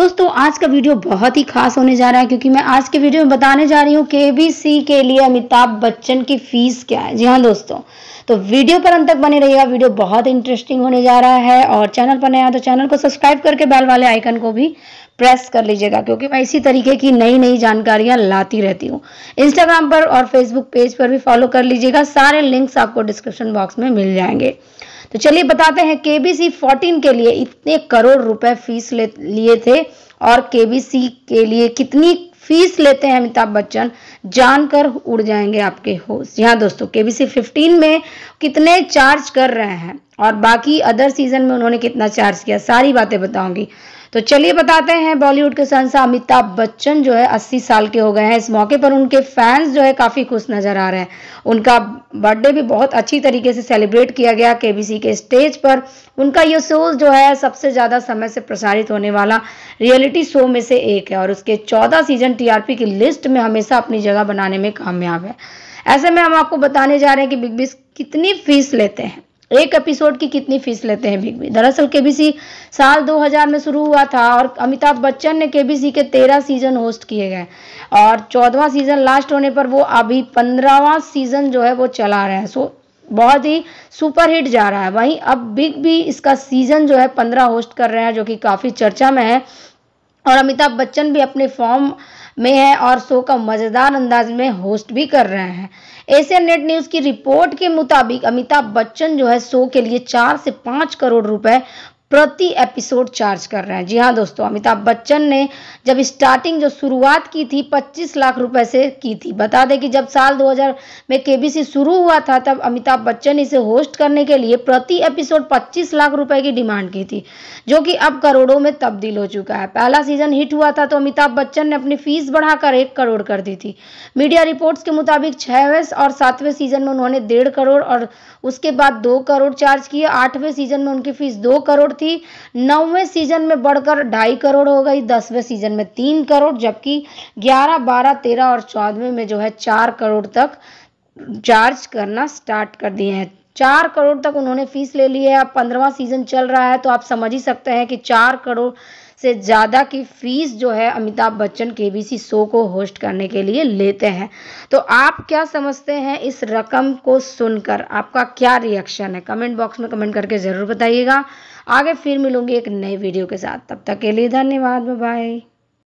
दोस्तों आज का वीडियो बहुत ही खास होने जा रहा है क्योंकि मैं आज के वीडियो में बताने जा रही हूँ के के लिए अमिताभ बच्चन की फीस क्या है जी हाँ दोस्तों तो वीडियो पर अंत तक बने रहिएगा वीडियो बहुत इंटरेस्टिंग होने जा रहा है और चैनल पर नया तो चैनल को सब्सक्राइब करके बैल वाले आइकन को भी प्रेस कर लीजिएगा क्योंकि मैं इसी तरीके की नई नई जानकारियां लाती रहती हूँ इंस्टाग्राम पर और फेसबुक पेज पर भी फॉलो कर लीजिएगा सारे लिंक्स आपको डिस्क्रिप्शन बॉक्स में मिल जाएंगे तो चलिए बताते हैं केबीसी 14 के लिए इतने करोड़ रुपए फीस ले लिए थे और केबीसी के लिए कितनी फीस लेते हैं अमिताभ बच्चन जानकर उड़ जाएंगे आपके होश यहाँ दोस्तों केबीसी 15 में कितने चार्ज कर रहे हैं और बाकी अदर सीजन में उन्होंने कितना चार्ज किया सारी बातें बताऊंगी तो चलिए बताते हैं बॉलीवुड के संसा अमिताभ बच्चन जो है अस्सी साल के हो गए हैं इस मौके पर उनके फैंस जो है काफ़ी खुश नज़र आ रहे हैं उनका बर्थडे भी बहुत अच्छी तरीके से सेलिब्रेट किया गया केबीसी के स्टेज पर उनका ये शो जो है सबसे ज़्यादा समय से प्रसारित होने वाला रियलिटी शो में से एक है और उसके चौदह सीजन टीआरपी की लिस्ट में हमेशा अपनी जगह बनाने में कामयाब है ऐसे में हम आपको बताने जा रहे हैं कि बिग बिस कितनी फीस लेते हैं एक एपिसोड की कितनी फीस लेते हैं बिग बी दरअसल केबीसी साल 2000 में शुरू हुआ था और अमिताभ बच्चन ने केबीसी के तेरह सीजन होस्ट किए गए और चौदवा सीजन लास्ट होने पर वो अभी पंद्रहवा सीजन जो है वो चला रहे हैं सो बहुत ही सुपरहिट जा रहा है वहीं अब बिग बी इसका सीजन जो है पंद्रह होस्ट कर रहे हैं जो कि काफ़ी चर्चा में है और अमिताभ बच्चन भी अपने फॉर्म में है और शो का मज़ेदार अंदाज में होस्ट भी कर रहे हैं एशियन नेट न्यूज़ की रिपोर्ट के मुताबिक अमिताभ बच्चन जो है शो के लिए चार से पाँच करोड़ रुपए प्रति एपिसोड चार्ज कर रहे हैं जी हाँ दोस्तों अमिताभ बच्चन ने जब स्टार्टिंग जो शुरुआत की थी 25 लाख रुपए से की थी बता दें कि जब साल 2000 में केबीसी शुरू हुआ था तब अमिताभ बच्चन इसे होस्ट करने के लिए प्रति एपिसोड 25 लाख रुपए की डिमांड की थी जो कि अब करोड़ों में तब्दील हो चुका है पहला सीजन हिट हुआ था तो अमिताभ बच्चन ने अपनी फीस बढ़ाकर एक करोड़ कर दी थी मीडिया रिपोर्ट्स के मुताबिक छवें और सातवें सीजन में उन्होंने डेढ़ करोड़ और उसके बाद दो करोड़ चार्ज किए आठवें सीजन में उनकी फीस दो करोड़ थी नौवें सीजन में बढ़कर ढाई करोड़ हो गई दसवें सीजन में तीन करोड़ जबकि ग्यारह बारह तेरह और चौदहवें में जो है चार करोड़ तक चार्ज करना स्टार्ट कर दिए हैं चार करोड़ तक उन्होंने फीस ले ली है अब पंद्रवा सीजन चल रहा है तो आप समझ ही सकते हैं कि चार करोड़ से ज़्यादा की फीस जो है अमिताभ बच्चन के बी शो को होस्ट करने के लिए लेते हैं तो आप क्या समझते हैं इस रकम को सुनकर आपका क्या रिएक्शन है कमेंट बॉक्स में कमेंट करके ज़रूर बताइएगा आगे फिर मिलूंगी एक नए वीडियो के साथ तब तक के लिए धन्यवाद बाय